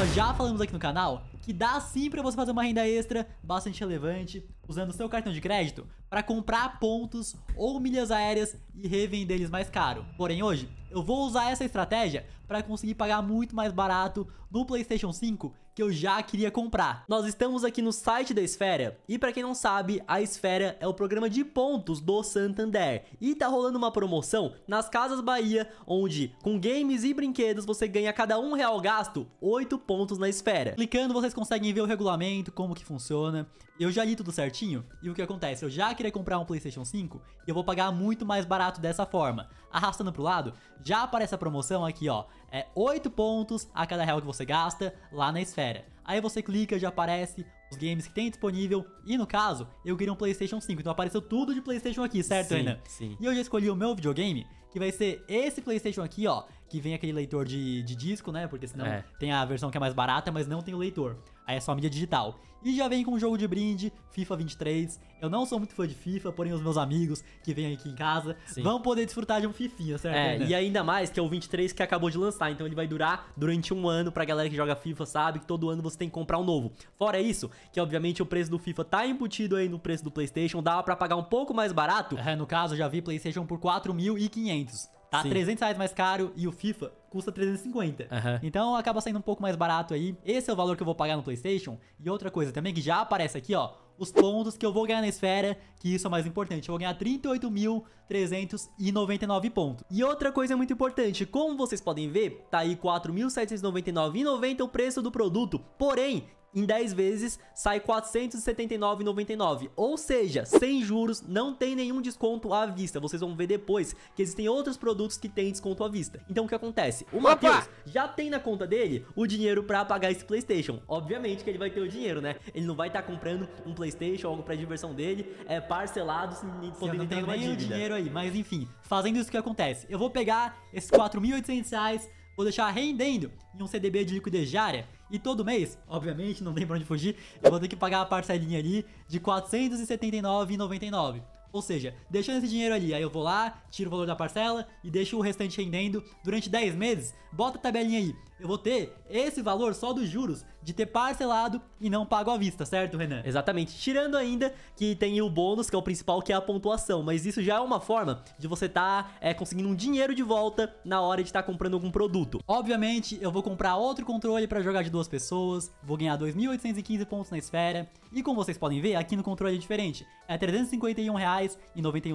nós já falamos aqui no canal, que dá sim para você fazer uma renda extra bastante relevante usando o seu cartão de crédito para comprar pontos ou milhas aéreas e revender eles mais caro. Porém hoje, eu vou usar essa estratégia para conseguir pagar muito mais barato no PlayStation 5 que eu já queria comprar. Nós estamos aqui no site da Esfera e para quem não sabe, a Esfera é o programa de pontos do Santander e tá rolando uma promoção nas Casas Bahia onde com games e brinquedos você ganha a cada um real gasto 8 pontos na Esfera. Clicando você vocês conseguem ver o regulamento, como que funciona. Eu já li tudo certinho, e o que acontece? Eu já queria comprar um Playstation 5, e eu vou pagar muito mais barato dessa forma. Arrastando pro lado, já aparece a promoção aqui, ó. É 8 pontos a cada real que você gasta lá na esfera. Aí você clica, já aparece os games que tem disponível. E no caso, eu queria um PlayStation 5. Então apareceu tudo de PlayStation aqui, certo, sim, Sim. E eu já escolhi o meu videogame, que vai ser esse PlayStation aqui, ó que vem aquele leitor de, de disco, né? Porque senão é. tem a versão que é mais barata, mas não tem o leitor. Aí é só mídia digital. E já vem com um jogo de brinde, FIFA 23. Eu não sou muito fã de FIFA, porém os meus amigos que vêm aqui em casa Sim. vão poder desfrutar de um Fifinha, certo? É, né? e ainda mais que é o 23 que acabou de lançar, então ele vai durar durante um ano pra galera que joga FIFA, sabe? Que todo ano você tem que comprar um novo. Fora isso, que obviamente o preço do FIFA tá embutido aí no preço do PlayStation, dava para pagar um pouco mais barato. É, no caso, eu já vi PlayStation por 4.500. Tá Sim. 300 reais mais caro e o FIFA custa 350. Uhum. Então acaba saindo um pouco mais barato aí. Esse é o valor que eu vou pagar no PlayStation. E outra coisa também que já aparece aqui, ó. Os pontos que eu vou ganhar na esfera, que isso é o mais importante. Eu vou ganhar 38.399 pontos. E outra coisa muito importante, como vocês podem ver, tá aí 4.799,90 o preço do produto. Porém, em 10 vezes sai R$ 479,99. Ou seja, sem juros, não tem nenhum desconto à vista. Vocês vão ver depois que existem outros produtos que têm desconto à vista. Então o que acontece? O Matheus já tem na conta dele o dinheiro para pagar esse Playstation. Obviamente que ele vai ter o dinheiro, né? Ele não vai estar tá comprando um Playstation, ou algo para diversão dele, é parcelado, sem poder ter uma dinheiro aí, mas enfim, fazendo isso que acontece. Eu vou pegar esses R$ 4.800, vou deixar rendendo em um CDB de liquidez diária e todo mês, obviamente, não tem pra onde fugir, eu vou ter que pagar a parcelinha ali de R$ 479,99. Ou seja, deixando esse dinheiro ali, aí eu vou lá, tiro o valor da parcela e deixo o restante rendendo durante 10 meses, bota a tabelinha aí. Eu vou ter esse valor só dos juros de ter parcelado e não pago à vista, certo, Renan? Exatamente. Tirando ainda que tem o bônus, que é o principal, que é a pontuação. Mas isso já é uma forma de você estar tá, é, conseguindo um dinheiro de volta na hora de estar tá comprando algum produto. Obviamente, eu vou comprar outro controle para jogar de duas pessoas, vou ganhar 2.815 pontos na esfera. E como vocês podem ver, aqui no controle é diferente. É R$351,00 reais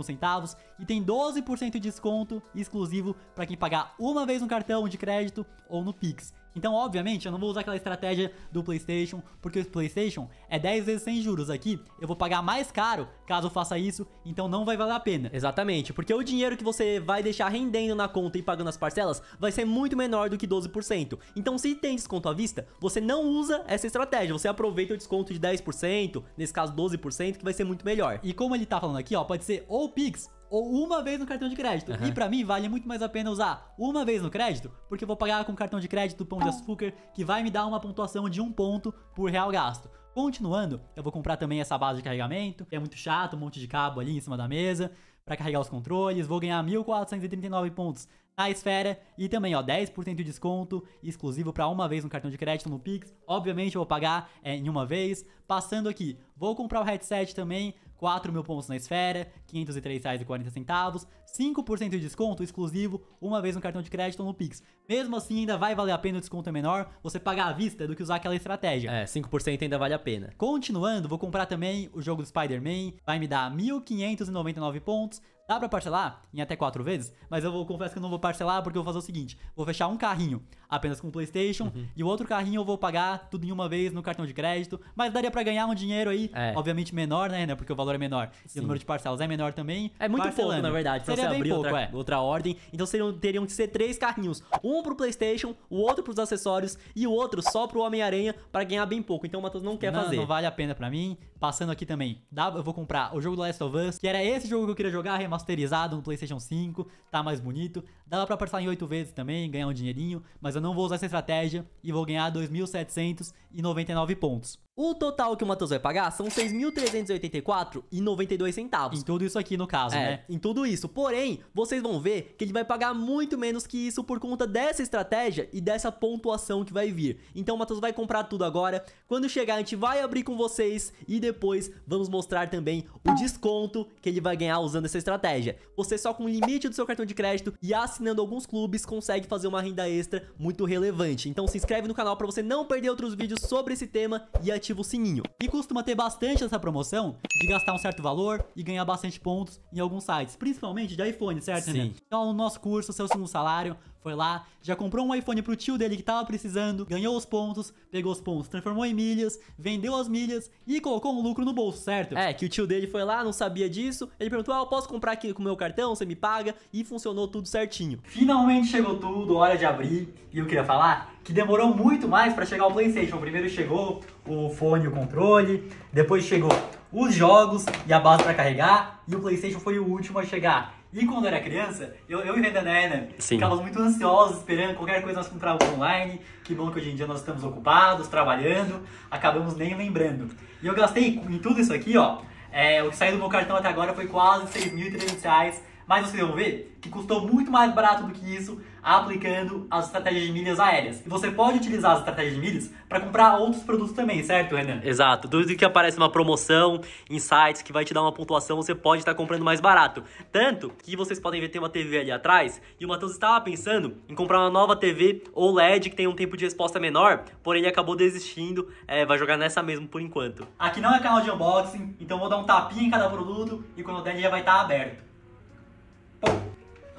centavos e tem 12% de desconto exclusivo para quem pagar uma vez no cartão de crédito ou no Pix. Então, obviamente, eu não vou usar aquela estratégia do PlayStation, porque o PlayStation é 10 vezes sem juros aqui. Eu vou pagar mais caro caso eu faça isso, então não vai valer a pena. Exatamente, porque o dinheiro que você vai deixar rendendo na conta e pagando as parcelas vai ser muito menor do que 12%. Então, se tem desconto à vista, você não usa essa estratégia. Você aproveita o desconto de 10%, nesse caso 12%, que vai ser muito melhor. E como ele tá falando aqui, ó, pode ser ou Pix ou uma vez no cartão de crédito. Uhum. E para mim vale muito mais a pena usar uma vez no crédito, porque eu vou pagar com cartão de crédito do pão de tá. açúcar, que vai me dar uma pontuação de um ponto por real gasto. Continuando, eu vou comprar também essa base de carregamento, que é muito chato, um monte de cabo ali em cima da mesa, para carregar os controles, vou ganhar 1.439 pontos na esfera e também ó 10% de desconto exclusivo para uma vez no cartão de crédito no Pix. Obviamente eu vou pagar é, em uma vez. Passando aqui, vou comprar o headset também 4 mil pontos na esfera, R$ 503,40, 5% de desconto exclusivo, uma vez no cartão de crédito ou no Pix. Mesmo assim, ainda vai valer a pena o desconto é menor, você pagar à vista do que usar aquela estratégia. É, 5% ainda vale a pena. Continuando, vou comprar também o jogo do Spider-Man, vai me dar 1.599 pontos, Dá pra parcelar em até quatro vezes, mas eu vou confesso que eu não vou parcelar porque eu vou fazer o seguinte: vou fechar um carrinho apenas com o PlayStation uhum. e o outro carrinho eu vou pagar tudo em uma vez no cartão de crédito, mas daria para ganhar um dinheiro aí, é. obviamente menor, né, né? Porque o valor valor é menor Sim. e o número de parcelas é menor também. É muito pouco, na verdade, pra seria você abrir pouco, outra, é. outra ordem. Então seriam, teriam que ser três carrinhos: um pro PlayStation, o outro pros acessórios e o outro só pro Homem-Aranha para ganhar bem pouco. Então o Matheus não quer não, fazer. Não vale a pena para mim passando aqui também, dá, eu vou comprar o jogo do Last of Us, que era esse jogo que eu queria jogar, remasterizado no PlayStation 5, tá mais bonito. Dava pra parcelar em 8 vezes também, ganhar um dinheirinho, mas eu não vou usar essa estratégia e vou ganhar 2.799 pontos. O total que o Matheus vai pagar são 6.384,92 centavos. Em tudo isso aqui, no caso, é, né? Em tudo isso. Porém, vocês vão ver que ele vai pagar muito menos que isso por conta dessa estratégia e dessa pontuação que vai vir. Então o Matheus vai comprar tudo agora. Quando chegar, a gente vai abrir com vocês e depois depois vamos mostrar também o desconto que ele vai ganhar usando essa estratégia. Você só com o limite do seu cartão de crédito e assinando alguns clubes consegue fazer uma renda extra muito relevante. Então se inscreve no canal para você não perder outros vídeos sobre esse tema e ativa o sininho. E costuma ter bastante essa promoção de gastar um certo valor e ganhar bastante pontos em alguns sites, principalmente de iPhone, certo? Sim. Então no nosso curso, seu segundo salário, foi lá, já comprou um iPhone pro tio dele que tava precisando, ganhou os pontos, pegou os pontos, transformou em milhas, vendeu as milhas e colocou um lucro no bolso, certo? É, que o tio dele foi lá, não sabia disso, ele perguntou, ah, eu posso comprar aqui com o meu cartão, você me paga, e funcionou tudo certinho. Finalmente chegou tudo, hora de abrir, e eu queria falar que demorou muito mais para chegar o Playstation. Primeiro chegou o fone, o controle, depois chegou os jogos e a base para carregar, e o Playstation foi o último a chegar. E quando eu era criança, eu, eu e a Ana né, ficávamos muito ansiosos, esperando qualquer coisa nós comprávamos online. Que bom que hoje em dia nós estamos ocupados, trabalhando, acabamos nem lembrando. E eu gastei em tudo isso aqui, ó. É, o que saiu do meu cartão até agora foi quase 6.300 reais mas vocês vão ver que custou muito mais barato do que isso aplicando as estratégias de milhas aéreas. E você pode utilizar as estratégias de milhas para comprar outros produtos também, certo, Renan? Exato. Tudo que aparece uma promoção, em sites que vai te dar uma pontuação, você pode estar tá comprando mais barato. Tanto que vocês podem ver tem uma TV ali atrás e o Matheus estava pensando em comprar uma nova TV OLED que tem um tempo de resposta menor, porém ele acabou desistindo, é, vai jogar nessa mesmo por enquanto. Aqui não é canal de unboxing, então vou dar um tapinha em cada produto e quando der já vai estar tá aberto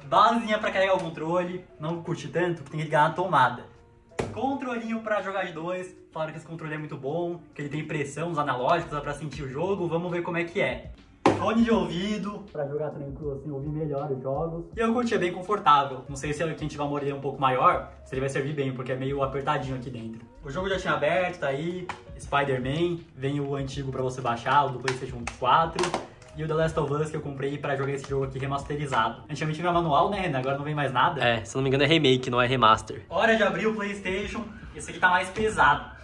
basezinha pra carregar o controle, não curti tanto, porque tem que ligar na tomada. Controlinho pra jogar de dois, falaram que esse controle é muito bom, que ele tem pressão, os analógicos, dá pra sentir o jogo, vamos ver como é que é. Fone de ouvido, pra jogar tranquilo assim, ouvir melhor os jogos. E eu curti, é bem confortável. Não sei se a gente vai morder um pouco maior, se ele vai servir bem, porque é meio apertadinho aqui dentro. O jogo já tinha aberto, tá aí, Spider-Man, vem o antigo pra você baixar, o do Playstation 4 e o The Last of Us que eu comprei pra jogar esse jogo aqui remasterizado. Antigamente tinha manual, né, Renan? Agora não vem mais nada. É, se não me engano é remake, não é remaster. Hora de abrir o Playstation. Esse aqui tá mais pesado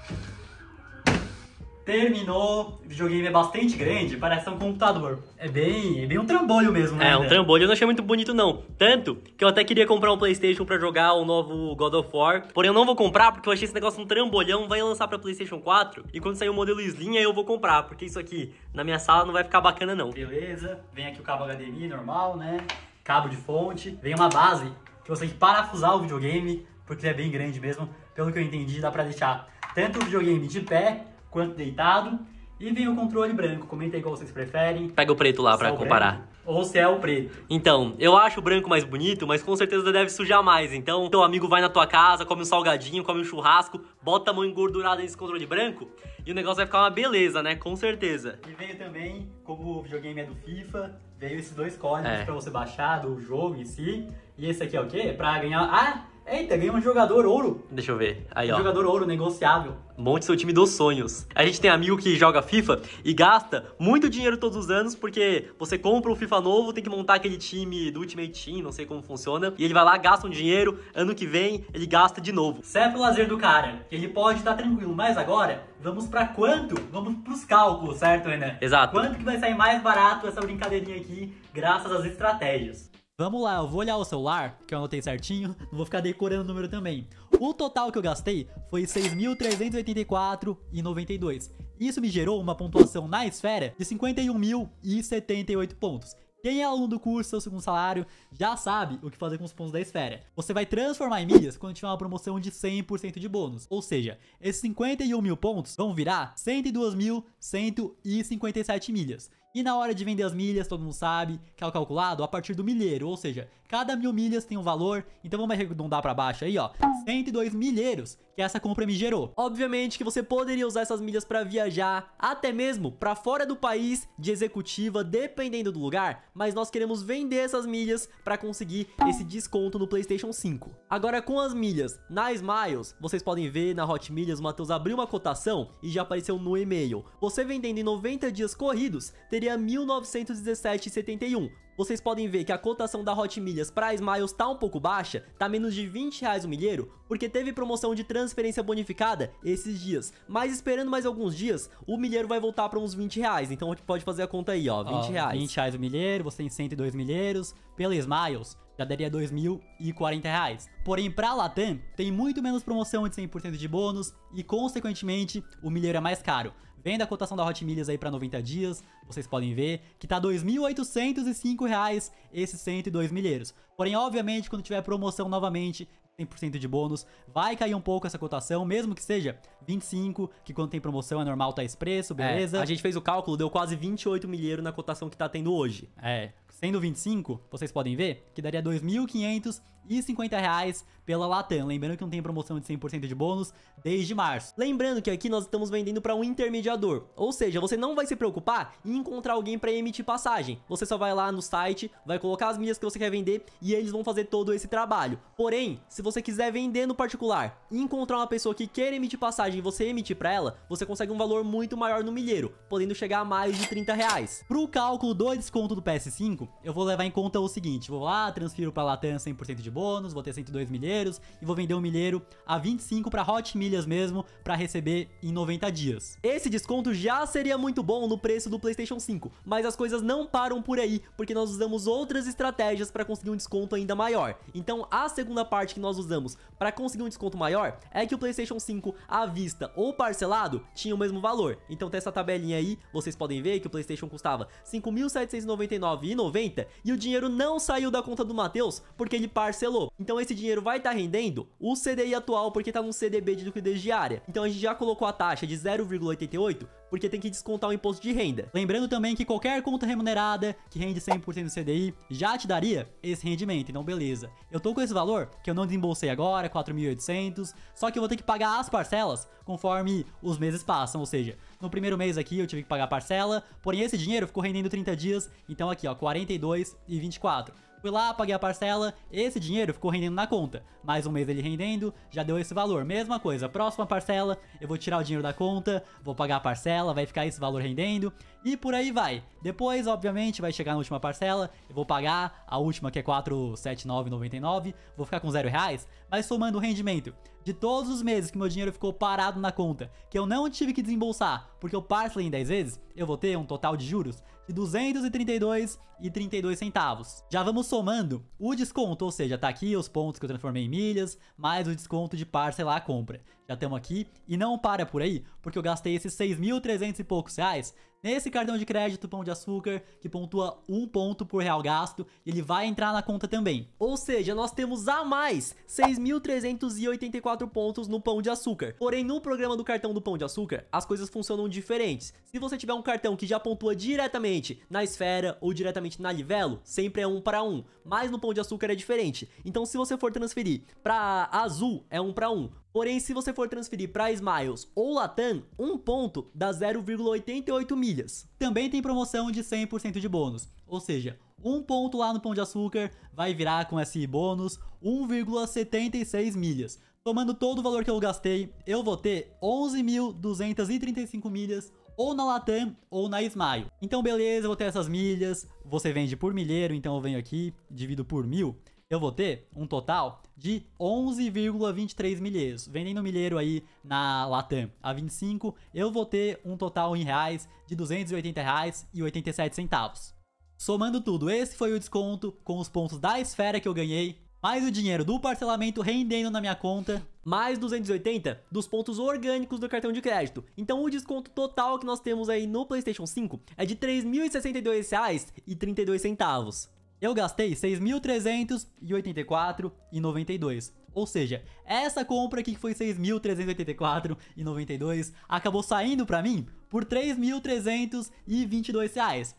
terminou. O videogame é bastante grande, parece um computador. É bem, é bem um trambolho mesmo, né? É, um trambolho. Eu não achei muito bonito, não. Tanto que eu até queria comprar um PlayStation para jogar o novo God of War. Porém, eu não vou comprar porque eu achei esse negócio um trambolhão. Vai lançar pra PlayStation 4 e quando sair o modelo Slim, aí eu vou comprar. Porque isso aqui na minha sala não vai ficar bacana, não. Beleza. Vem aqui o cabo HDMI normal, né? Cabo de fonte. Vem uma base que você tem que parafusar o videogame porque ele é bem grande mesmo. Pelo que eu entendi, dá pra deixar tanto o videogame de pé quanto deitado. E vem o controle branco, comenta aí qual vocês preferem. Pega o preto lá para comparar. Branco. Ou se é o preto. Então, eu acho o branco mais bonito, mas com certeza deve sujar mais. Então, teu amigo vai na tua casa, come um salgadinho, come um churrasco, bota a mão engordurada nesse controle branco e o negócio vai ficar uma beleza, né? Com certeza. E veio também, como o videogame é do FIFA, veio esses dois códigos é. para você baixar do jogo em si. E esse aqui é o quê? pra ganhar... Ah! Eita, ganhei um jogador ouro. Deixa eu ver. Aí, um ó. Jogador ouro, negociável. Monte seu time dos sonhos. A gente tem amigo que joga FIFA e gasta muito dinheiro todos os anos, porque você compra um FIFA novo, tem que montar aquele time do Ultimate Team, não sei como funciona. E ele vai lá, gasta um dinheiro, ano que vem ele gasta de novo. Certo é o lazer do cara, que ele pode estar tranquilo, mas agora vamos para quanto? Vamos pros cálculos, certo, Renan? Exato. Quanto que vai sair mais barato essa brincadeirinha aqui, graças às estratégias. Vamos lá, eu vou olhar o celular, que eu anotei certinho, não vou ficar decorando o número também. O total que eu gastei foi 6.384,92. Isso me gerou uma pontuação na esfera de 51.078 pontos. Quem é aluno do curso, seu segundo salário, já sabe o que fazer com os pontos da esfera. Você vai transformar em milhas quando tiver uma promoção de 100% de bônus. Ou seja, esses 51 mil pontos vão virar 102.157 milhas. E na hora de vender as milhas, todo mundo sabe que é o calculado a partir do milheiro, ou seja, cada mil milhas tem um valor, então vamos arredondar para baixo aí, ó, 102 milheiros, que essa compra me gerou. Obviamente que você poderia usar essas milhas para viajar, até mesmo para fora do país, de executiva, dependendo do lugar, mas nós queremos vender essas milhas para conseguir esse desconto no PlayStation 5. Agora com as milhas na Smiles, vocês podem ver na Hot Milhas, o Matheus abriu uma cotação e já apareceu no e-mail. Você vendendo em 90 dias corridos, teria 1917,71 vocês podem ver que a cotação da Hot Milhas para Smiles tá um pouco baixa, tá menos de 20 reais o milheiro, porque teve promoção de transferência bonificada esses dias. Mas esperando mais alguns dias, o milheiro vai voltar para uns 20 reais, então pode fazer a conta aí, ó, 20 ó, reais. 20 reais o milheiro, você tem 102 milheiros, pela Smiles já daria 2.040 reais. Porém, a Latam, tem muito menos promoção de 100% de bônus e, consequentemente, o milheiro é mais caro. Vendo a cotação da Hot Milhas aí para 90 dias, vocês podem ver que tá R$ 2.805 esses 102 milheiros. Porém, obviamente, quando tiver promoção novamente, 100% de bônus, vai cair um pouco essa cotação, mesmo que seja 25, que quando tem promoção é normal tá esse preço, é, beleza? É, a gente fez o cálculo, deu quase 28 milheiro na cotação que tá tendo hoje. É, sendo 25, vocês podem ver que daria 2.500 e 50 reais pela Latam. Lembrando que não tem promoção de 100% de bônus desde março. Lembrando que aqui nós estamos vendendo para um intermediador, ou seja, você não vai se preocupar em encontrar alguém para emitir passagem. Você só vai lá no site, vai colocar as milhas que você quer vender e eles vão fazer todo esse trabalho. Porém, se você quiser vender no particular e encontrar uma pessoa que queira emitir passagem e você emitir para ela, você consegue um valor muito maior no milheiro, podendo chegar a mais de 30 reais. Para o cálculo do desconto do PS5, eu vou levar em conta o seguinte, vou lá, transfiro para a Latam 100% de bônus, vou ter 102 milheiros e vou vender um milheiro a 25 para Hot Milhas mesmo, para receber em 90 dias. Esse desconto já seria muito bom no preço do PlayStation 5, mas as coisas não param por aí, porque nós usamos outras estratégias para conseguir um desconto ainda maior. Então, a segunda parte que nós usamos para conseguir um desconto maior é que o PlayStation 5 à vista ou parcelado tinha o mesmo valor. Então, tem essa tabelinha aí, vocês podem ver que o PlayStation custava 5.799,90 e o dinheiro não saiu da conta do Matheus porque ele parcelou parcelou. Então esse dinheiro vai estar tá rendendo o CDI atual porque está no CDB de liquidez diária. Então a gente já colocou a taxa de 0,88 porque tem que descontar o imposto de renda. Lembrando também que qualquer conta remunerada que rende 100% do CDI já te daria esse rendimento, então beleza. Eu tô com esse valor que eu não desembolsei agora, 4.800, só que eu vou ter que pagar as parcelas conforme os meses passam, ou seja, no primeiro mês aqui eu tive que pagar parcela, porém esse dinheiro ficou rendendo 30 dias, então aqui ó, 42 e 24. Fui lá, paguei a parcela, esse dinheiro ficou rendendo na conta. Mais um mês ele rendendo, já deu esse valor. Mesma coisa, próxima parcela, eu vou tirar o dinheiro da conta, vou pagar a parcela, vai ficar esse valor rendendo e por aí vai. Depois, obviamente, vai chegar na última parcela, eu vou pagar a última que é 479,99, vou ficar com zero reais, mas somando o rendimento de todos os meses que meu dinheiro ficou parado na conta, que eu não tive que desembolsar, porque eu parcelei em 10 vezes, eu vou ter um total de juros de 232 e 32 centavos. Já vamos somando o desconto, ou seja, tá aqui os pontos que eu transformei em milhas, mais o desconto de parcelar a compra já temos aqui. E não para por aí, porque eu gastei esses 6.300 e poucos reais nesse cartão de crédito Pão de Açúcar, que pontua um ponto por real gasto, e ele vai entrar na conta também. Ou seja, nós temos a mais 6.384 pontos no Pão de Açúcar. Porém, no programa do cartão do Pão de Açúcar, as coisas funcionam diferentes. Se você tiver um cartão que já pontua diretamente na esfera ou diretamente na livelo, sempre é um para um, mas no Pão de Açúcar é diferente. Então, se você for transferir para azul, é um para um, Porém, se você for transferir para Smiles ou Latam, um ponto dá 0,88 milhas. Também tem promoção de 100% de bônus, ou seja, um ponto lá no Pão de Açúcar vai virar com esse bônus 1,76 milhas. Tomando todo o valor que eu gastei, eu vou ter 11.235 milhas ou na Latam ou na Smile. Então beleza, eu vou ter essas milhas, você vende por milheiro, então eu venho aqui, divido por mil eu vou ter um total de 11,23 milheiros. Vendendo milheiro aí na Latam a 25, eu vou ter um total em reais de R$ 280,87. Somando tudo, esse foi o desconto com os pontos da esfera que eu ganhei, mais o dinheiro do parcelamento rendendo na minha conta, mais 280 dos pontos orgânicos do cartão de crédito. Então o desconto total que nós temos aí no PlayStation 5 é de R$ 3.062,32. Eu gastei 6.384,92. Ou seja, essa compra aqui que foi 6.384,92 acabou saindo para mim por R$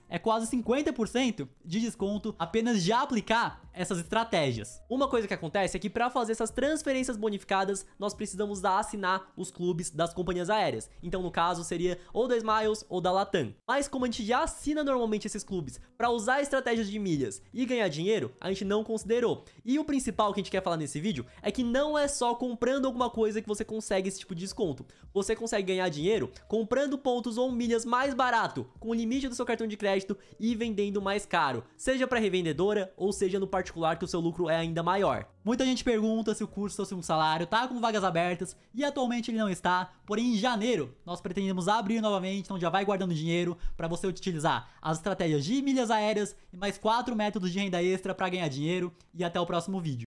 É quase 50% de desconto apenas de aplicar essas estratégias. Uma coisa que acontece é que para fazer essas transferências bonificadas, nós precisamos assinar os clubes das companhias aéreas. Então, no caso, seria ou da Smiles ou da Latam. Mas como a gente já assina normalmente esses clubes para usar estratégias de milhas e ganhar dinheiro, a gente não considerou. E o principal que a gente quer falar nesse vídeo é que não é só comprando alguma coisa que você consegue esse tipo de desconto. Você consegue ganhar dinheiro comprando pontos pontos ou milhas mais barato, com o limite do seu cartão de crédito e vendendo mais caro, seja para revendedora ou seja no particular que o seu lucro é ainda maior. Muita gente pergunta se o curso ou se um salário tá com vagas abertas e atualmente ele não está, porém em janeiro nós pretendemos abrir novamente, então já vai guardando dinheiro para você utilizar as estratégias de milhas aéreas e mais quatro métodos de renda extra para ganhar dinheiro e até o próximo vídeo.